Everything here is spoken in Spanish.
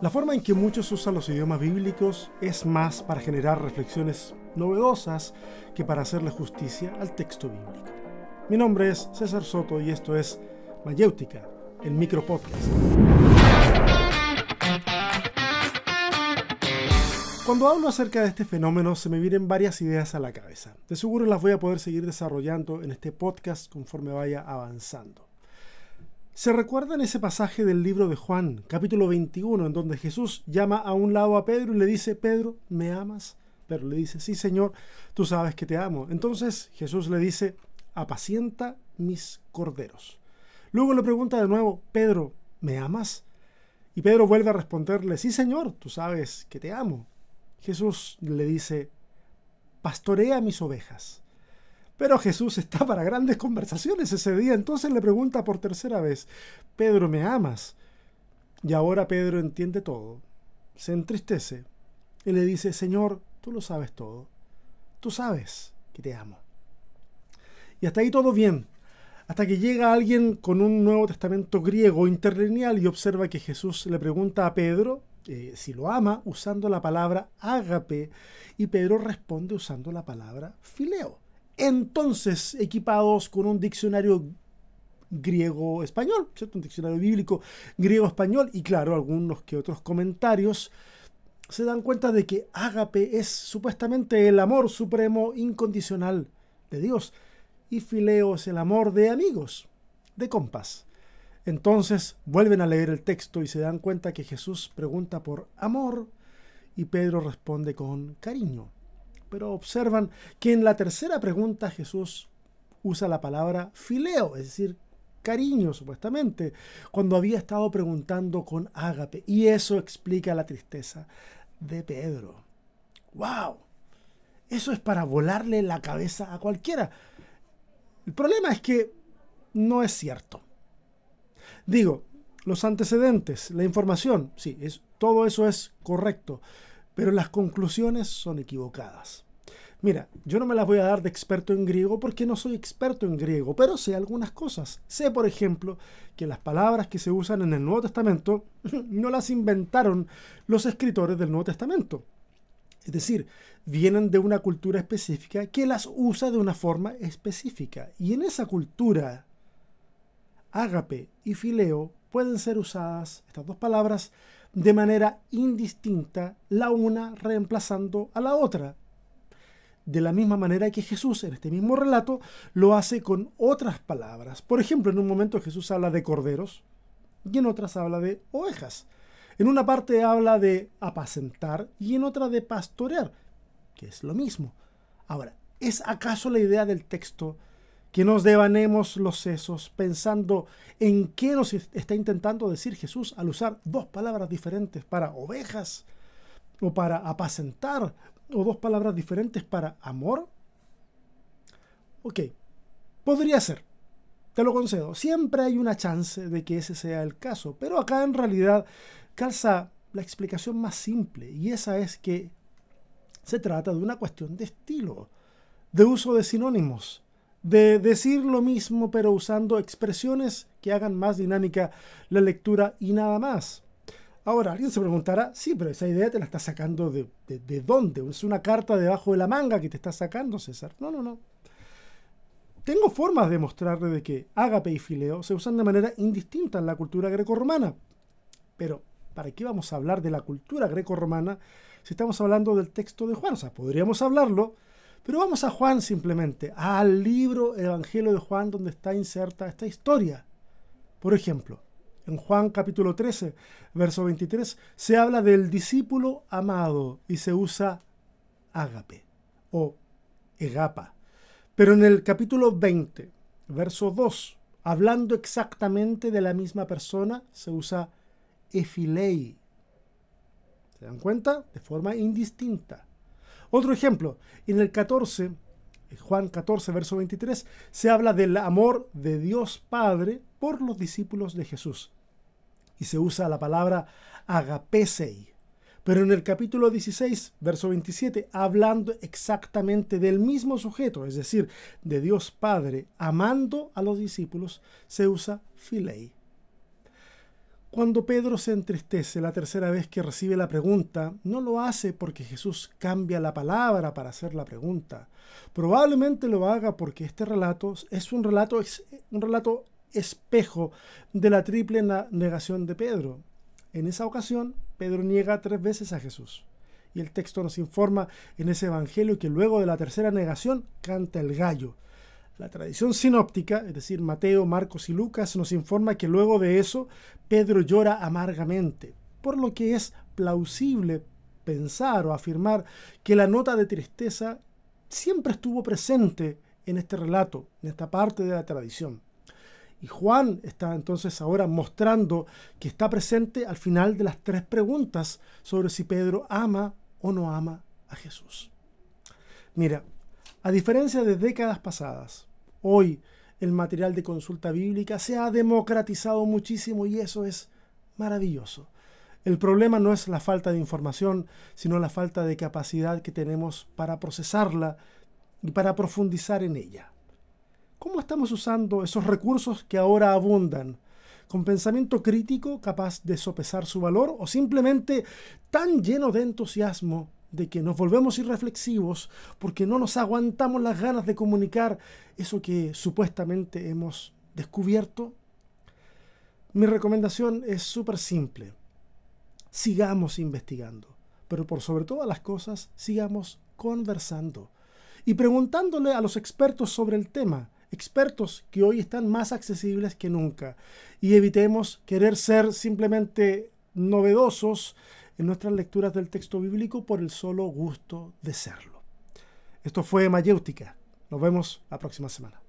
La forma en que muchos usan los idiomas bíblicos es más para generar reflexiones novedosas que para hacerle justicia al texto bíblico. Mi nombre es César Soto y esto es Mayéutica, el micropodcast. Cuando hablo acerca de este fenómeno se me vienen varias ideas a la cabeza. De seguro las voy a poder seguir desarrollando en este podcast conforme vaya avanzando. ¿Se en ese pasaje del libro de Juan, capítulo 21, en donde Jesús llama a un lado a Pedro y le dice, Pedro, ¿me amas? Pedro le dice, sí Señor, tú sabes que te amo. Entonces Jesús le dice, apacienta mis corderos. Luego le pregunta de nuevo, Pedro, ¿me amas? Y Pedro vuelve a responderle, sí Señor, tú sabes que te amo. Jesús le dice, pastorea mis ovejas. Pero Jesús está para grandes conversaciones ese día, entonces le pregunta por tercera vez, Pedro, ¿me amas? Y ahora Pedro entiende todo, se entristece y le dice, Señor, tú lo sabes todo, tú sabes que te amo. Y hasta ahí todo bien, hasta que llega alguien con un Nuevo Testamento griego interlineal y observa que Jesús le pregunta a Pedro eh, si lo ama usando la palabra ágape y Pedro responde usando la palabra fileo entonces equipados con un diccionario griego-español, ¿cierto? Un diccionario bíblico griego-español y claro, algunos que otros comentarios se dan cuenta de que ágape es supuestamente el amor supremo incondicional de Dios y fileo es el amor de amigos, de compas. Entonces vuelven a leer el texto y se dan cuenta que Jesús pregunta por amor y Pedro responde con cariño. Pero observan que en la tercera pregunta Jesús usa la palabra fileo, es decir, cariño supuestamente, cuando había estado preguntando con ágape. Y eso explica la tristeza de Pedro. ¡Wow! Eso es para volarle la cabeza a cualquiera. El problema es que no es cierto. Digo, los antecedentes, la información, sí, todo eso es correcto pero las conclusiones son equivocadas. Mira, yo no me las voy a dar de experto en griego porque no soy experto en griego, pero sé algunas cosas. Sé, por ejemplo, que las palabras que se usan en el Nuevo Testamento no las inventaron los escritores del Nuevo Testamento. Es decir, vienen de una cultura específica que las usa de una forma específica. Y en esa cultura, ágape y fileo pueden ser usadas, estas dos palabras, de manera indistinta, la una reemplazando a la otra. De la misma manera que Jesús en este mismo relato lo hace con otras palabras. Por ejemplo, en un momento Jesús habla de corderos y en otras habla de ovejas. En una parte habla de apacentar y en otra de pastorear, que es lo mismo. Ahora, ¿es acaso la idea del texto que nos devanemos los sesos pensando en qué nos está intentando decir Jesús al usar dos palabras diferentes para ovejas o para apacentar o dos palabras diferentes para amor. Ok, podría ser, te lo concedo, siempre hay una chance de que ese sea el caso, pero acá en realidad calza la explicación más simple y esa es que se trata de una cuestión de estilo, de uso de sinónimos de decir lo mismo pero usando expresiones que hagan más dinámica la lectura y nada más. Ahora, alguien se preguntará, sí, pero esa idea te la está sacando de, de, dónde? Es una carta debajo de la manga que te está sacando, César. No, no, no. Tengo formas de mostrarle de que ágape y fileo se usan de manera indistinta en la cultura grecorromana. Pero, ¿para qué vamos a hablar de la cultura grecorromana si estamos hablando del texto de Juan? O sea, podríamos hablarlo, pero vamos a Juan simplemente, al libro Evangelio de Juan donde está inserta esta historia. Por ejemplo, en Juan capítulo 13, verso 23, se habla del discípulo amado y se usa ágape o egapa. Pero en el capítulo 20, verso 2, hablando exactamente de la misma persona, se usa efilei. ¿Se dan cuenta? De forma indistinta. Otro ejemplo, en el 14, eh, Juan 14, verso 23, se habla del amor de Dios Padre por los discípulos de Jesús. Y se usa la palabra agapesei. Pero en el capítulo 16, verso 27, hablando exactamente del mismo sujeto, es decir, de Dios Padre amando a los discípulos, se usa filei. Cuando Pedro se entristece la tercera vez que recibe la pregunta, no lo hace porque Jesús cambia la palabra para hacer la pregunta. Probablemente lo haga porque este relato es un relato, un relato espejo de la triple negación de Pedro. En esa ocasión, Pedro niega tres veces a Jesús. Y el texto nos informa en ese evangelio que luego de la tercera negación canta el gallo. La tradición sinóptica, es decir, Mateo, Marcos y Lucas, nos informa que luego de eso Pedro llora amargamente, por lo que es plausible pensar o afirmar que la nota de tristeza siempre estuvo presente en este relato, en esta parte de la tradición. Y Juan está entonces ahora mostrando que está presente al final de las tres preguntas sobre si Pedro ama o no ama a Jesús. Mira, a diferencia de décadas pasadas, Hoy el material de consulta bíblica se ha democratizado muchísimo y eso es maravilloso. El problema no es la falta de información, sino la falta de capacidad que tenemos para procesarla y para profundizar en ella. ¿Cómo estamos usando esos recursos que ahora abundan? ¿Con pensamiento crítico capaz de sopesar su valor o simplemente tan lleno de entusiasmo de que nos volvemos irreflexivos porque no nos aguantamos las ganas de comunicar eso que supuestamente hemos descubierto? Mi recomendación es súper simple. Sigamos investigando, pero por sobre todas las cosas, sigamos conversando y preguntándole a los expertos sobre el tema, expertos que hoy están más accesibles que nunca, y evitemos querer ser simplemente novedosos en nuestras lecturas del texto bíblico por el solo gusto de serlo. Esto fue Mayéutica. Nos vemos la próxima semana.